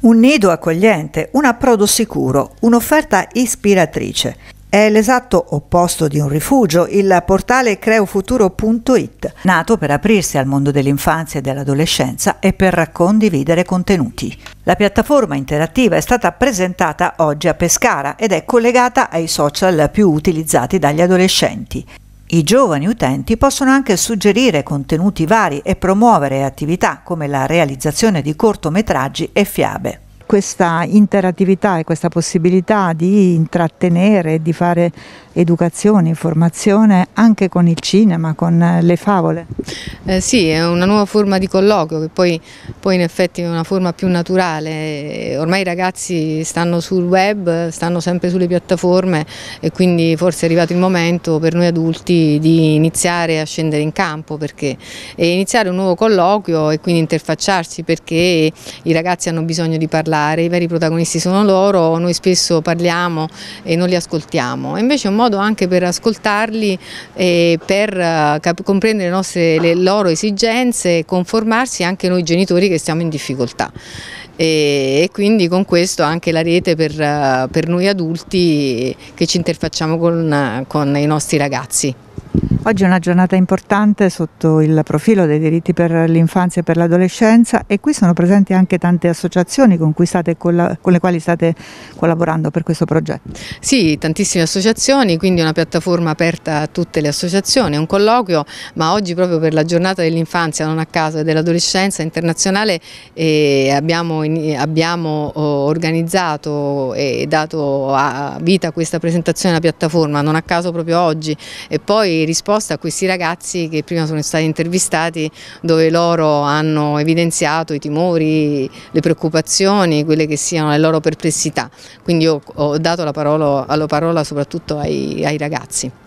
Un nido accogliente, un approdo sicuro, un'offerta ispiratrice. È l'esatto opposto di un rifugio, il portale creofuturo.it, nato per aprirsi al mondo dell'infanzia e dell'adolescenza e per condividere contenuti. La piattaforma interattiva è stata presentata oggi a Pescara ed è collegata ai social più utilizzati dagli adolescenti. I giovani utenti possono anche suggerire contenuti vari e promuovere attività come la realizzazione di cortometraggi e fiabe questa interattività e questa possibilità di intrattenere, di fare educazione, informazione anche con il cinema, con eh, le favole. Eh sì, è una nuova forma di colloquio che poi, poi in effetti è una forma più naturale, ormai i ragazzi stanno sul web, stanno sempre sulle piattaforme e quindi forse è arrivato il momento per noi adulti di iniziare a scendere in campo perché, e iniziare un nuovo colloquio e quindi interfacciarsi perché i ragazzi hanno bisogno di parlare parlare, i veri protagonisti sono loro, noi spesso parliamo e non li ascoltiamo. invece è un modo anche per ascoltarli e per eh, comprendere le, nostre, le loro esigenze e conformarsi anche noi genitori che stiamo in difficoltà. E, e quindi con questo anche la rete per, eh, per noi adulti che ci interfacciamo con, con i nostri ragazzi. Oggi è una giornata importante sotto il profilo dei diritti per l'infanzia e per l'adolescenza e qui sono presenti anche tante associazioni con, con, le quali state collaborando per questo progetto. Sì, tantissime associazioni, quindi una piattaforma aperta a tutte le associazioni, un colloquio, ma oggi proprio per la giornata dell'infanzia, non a caso, e dell'adolescenza internazionale eh, abbiamo, abbiamo oh, organizzato e dato a vita a questa presentazione alla piattaforma, non a caso proprio oggi, e poi risposta a questi ragazzi che prima sono stati intervistati dove loro hanno evidenziato i timori, le preoccupazioni, quelle che siano le loro perplessità. Quindi io ho dato la parola, la parola soprattutto ai, ai ragazzi.